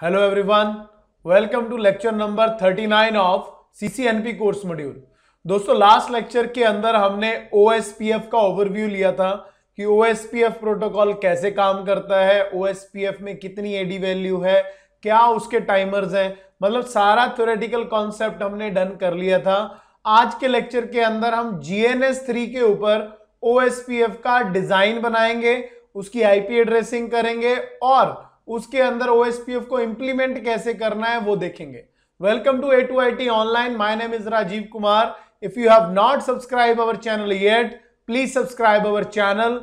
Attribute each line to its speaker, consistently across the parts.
Speaker 1: Hello everyone, welcome to lecture number 39 of CCNP course module दोस्तों last lecture के अंदर हमने OSPF का ओवरव्यू लिया था कि OSPF प्रोटोकॉल कैसे काम करता है OSPF में कितनी एडी वैल्यू है क्या उसके टाइमर्स हैं मतलब सारा थ्योरेटिकल कॉन्सेप्ट हमने डन कर लिया था आज के लेक्चर के अंदर हम जी एन थ्री के ऊपर ओ का डिज़ाइन बनाएंगे उसकी आईपी एड्रेसिंग करेंगे और उसके अंदर ओ को इंप्लीमेंट कैसे करना है वो देखेंगे welcome to A two I T online my name is Rajiv Kumar if you have not subscribe our channel yet please subscribe our channel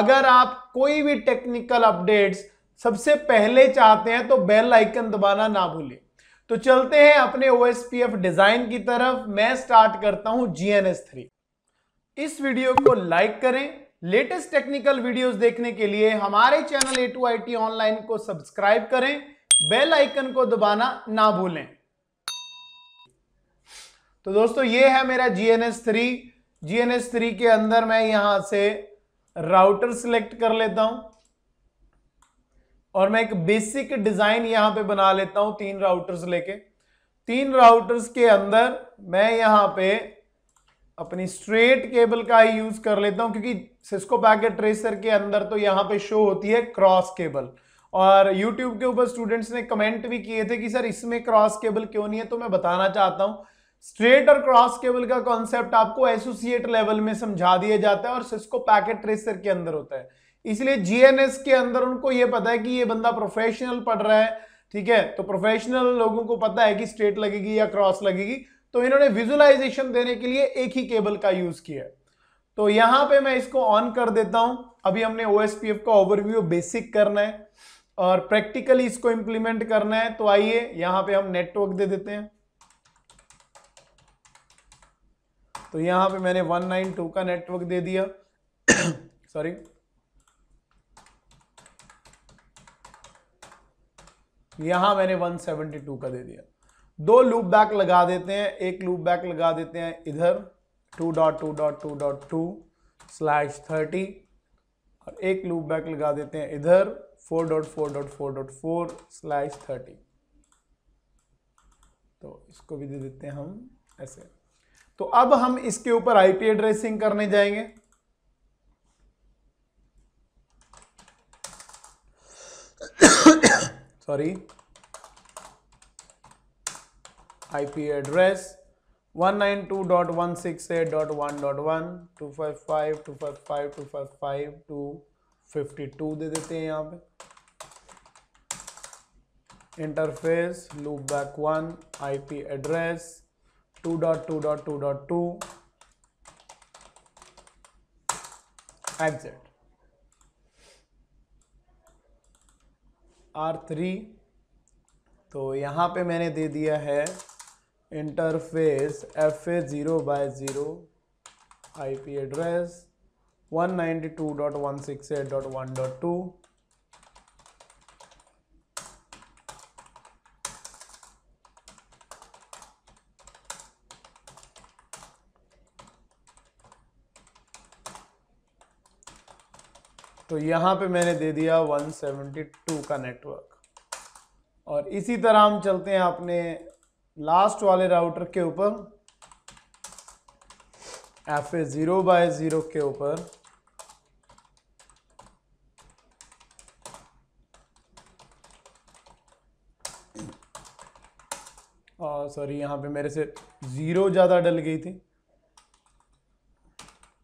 Speaker 1: अगर आप कोई भी टेक्निकल अपडेट्स सबसे पहले चाहते हैं तो बेल आइकन दबाना ना भूलें तो चलते हैं अपने ओ डिज़ाइन की तरफ मैं स्टार्ट करता हूं जी एन इस वीडियो को लाइक करें लेटेस्ट टेक्निकल वीडियोस देखने के लिए हमारे channel A two I T online को सब्सक्राइब करें बेल आइकन को दबाना ना भूलें तो दोस्तों ये है मेरा जीएनएस थ्री जीएनएस थ्री के अंदर मैं यहां से राउटर सिलेक्ट कर लेता हूं और मैं एक बेसिक डिजाइन यहां पे बना लेता हूं तीन राउटर्स लेके तीन राउटर्स के अंदर मैं यहां पे अपनी स्ट्रेट केबल का ही यूज कर लेता हूं क्योंकि सिस्को पैकेट ट्रेसर के अंदर तो यहां पे शो होती है क्रॉस केबल और यूट्यूब के ऊपर स्टूडेंट्स ने कमेंट भी किए थे कि सर इसमें क्रॉस केबल क्यों नहीं है तो मैं बताना चाहता हूं स्ट्रेट और क्रॉस केबल का कॉन्सेप्ट आपको एसोसिएट लेवल में समझा दिया जाता है और सिस्को पैकेट ट्रेसर के अंदर होता है इसलिए जीएनएस के अंदर उनको ये पता है कि ये बंदा प्रोफेशनल पढ़ रहा है ठीक है तो प्रोफेशनल लोगों को पता है कि स्ट्रेट लगेगी या क्रॉस लगेगी तो इन्होंने विजुअलाइजेशन देने के लिए एक ही केबल का यूज किया है तो यहां पे मैं इसको ऑन कर देता हूं अभी हमने ओ का ओवरव्यू बेसिक करना है और प्रैक्टिकली इसको इंप्लीमेंट करना है तो आइए यहां पे हम नेटवर्क दे देते हैं तो यहां पे मैंने 192 का नेटवर्क दे दिया सॉरी यहां मैंने 172 का दे दिया दो लूप बैक लगा देते हैं एक लूप बैक लगा देते हैं इधर two dot two dot two dot two slash thirty और एक लूप बैक लगा देते हैं इधर four dot four dot four dot four slash thirty तो इसको भी दे देते हैं हम ऐसे तो अब हम इसके ऊपर आईपी एड्रेसिंग करने जाएंगे सॉरी IP address 192.168.1.1.255.255.255.252 दे देते हैं यहाँ पे interface loop back one I P address to to to dot dot dot to exit are three तो यहाँ पे मैंने दे दिया है interface F A zero by zero I P address one ninety two dot one six eight dot one dot to तो यहाँ पे मैंने दे दिया 172 का नेटवर्क और इसी तरह हम चलते हैं अपने लास्ट वाले राउटर के ऊपर F A zero by zero के ऊपर सॉरी यहां पे मेरे से ज़ीरो ज़्यादा डल गई थी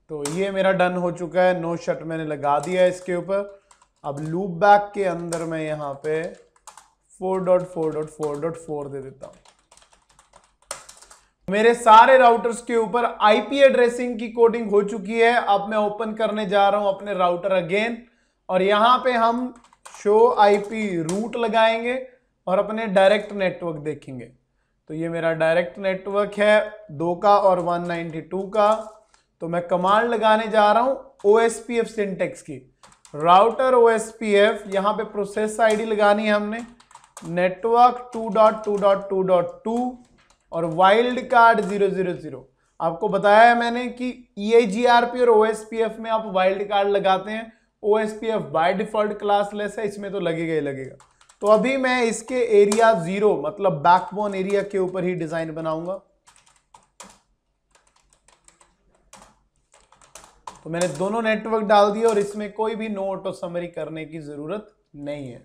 Speaker 1: तो ये मेरा डन हो चुका है नो शट मैंने लगा दिया इसके ऊपर अब लूप बैक के अंदर मैं यहां पे फोर दे देता हूं मेरे सारे राउटर्स के ऊपर आईपी एड्रेसिंग की कोडिंग हो चुकी है अब मैं ओपन करने जा रहा हूं अपने राउटर अगेन और यहां पे हम शो आईपी रूट लगाएंगे और अपने डायरेक्ट नेटवर्क देखेंगे तो ये मेरा डायरेक्ट नेटवर्क है दो का और 192 का तो मैं कमांड लगाने जा रहा हूं O S P F syntax की router O S P F यहाँ पे प्रोसेस डी लगानी है हमने network two dot two dot two dot two और wildcard zero zero zero आपको बताया है मैंने कि ई e और ओ में आप वाइल्ड कार्ड लगाते हैं O S P F by default है इसमें तो लगेगा ही लगेगा तो अभी मैं इसके एरिया जीरो मतलब बैकबोन एरिया के ऊपर ही डिजाइन बनाऊंगा तो मैंने दोनों नेटवर्क डाल दिए और इसमें कोई भी नो ऑटो समरी करने की जरूरत नहीं है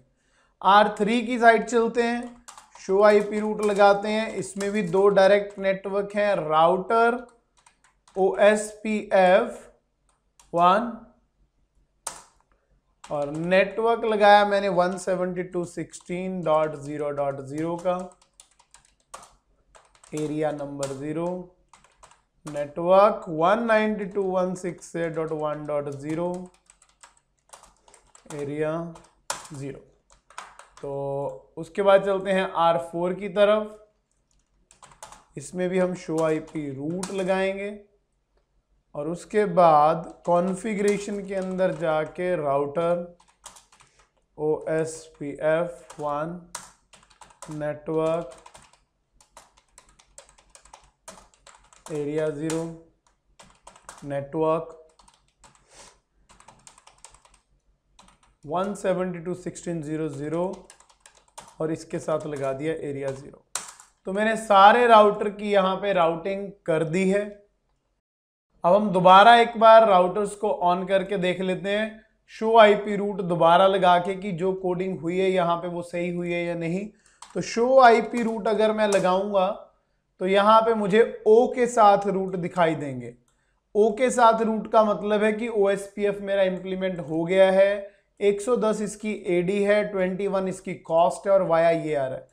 Speaker 1: आर थ्री की साइड चलते हैं शो आईपी रूट लगाते हैं इसमें भी दो डायरेक्ट नेटवर्क हैं router O S P F one और नेटवर्क लगाया मैंने 172.16.0.0 का area number zero network 192.168.1.0 area zero तो उसके बाद चलते हैं आर फोर की तरफ इसमें भी हम शो आई पी रूट लगाएंगे और उसके बाद कॉन्फ़िगरेशन के अंदर जाके router O S P F one network area zero network one seventy two sixteen zero zero और इसके साथ लगा दिया एरिया ज़ीरो तो मैंने सारे राउटर की यहाँ पे राउटिंग कर दी है अब हम दोबारा एक बार राउटर्स को ऑन करके देख लेते हैं शो आईपी रूट दोबारा लगा के कि जो कोडिंग हुई है यहाँ पे वो सही हुई है या नहीं तो शो आईपी रूट अगर मैं लगाऊंगा तो यहाँ पे मुझे ओ के साथ रूट दिखाई देंगे ओ के साथ रूट का मतलब है कि ओ मेरा इम्प्लीमेंट हो गया है 110 इसकी एडी है 21 इसकी कॉस्ट है और वाया ये आ रहा है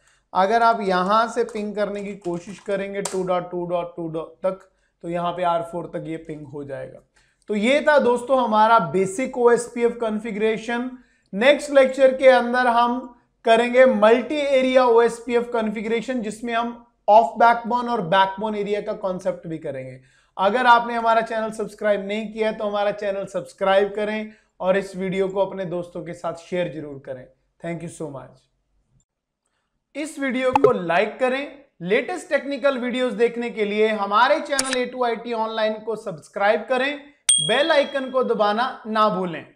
Speaker 1: अगर आप यहाँ से पिंग करने की कोशिश करेंगे two dot two dot two dot तक तो यहाँ पे आर फोर तक ये पिंग हो जाएगा तो ये था दोस्तों हमारा basic O S P F next lecture के अंदर हम करेंगे multi area O S P F configuration जिसमें हम ऑफ बैकबोन और बैकबोन एरिया का कॉन्सेप्ट भी करेंगे अगर आपने हमारा चैनल सब्सक्राइब नहीं किया तो हमारा चैनल सब्सक्राइब करें और इस वीडियो को अपने दोस्तों के साथ शेयर जरूर करें थैंक यू सो मच इस वीडियो को लाइक करें लेटेस्ट टेक्निकल वीडियोस देखने के लिए हमारे channel A two I T online को सब्सक्राइब करें बेल आइकन को दबाना ना भूलें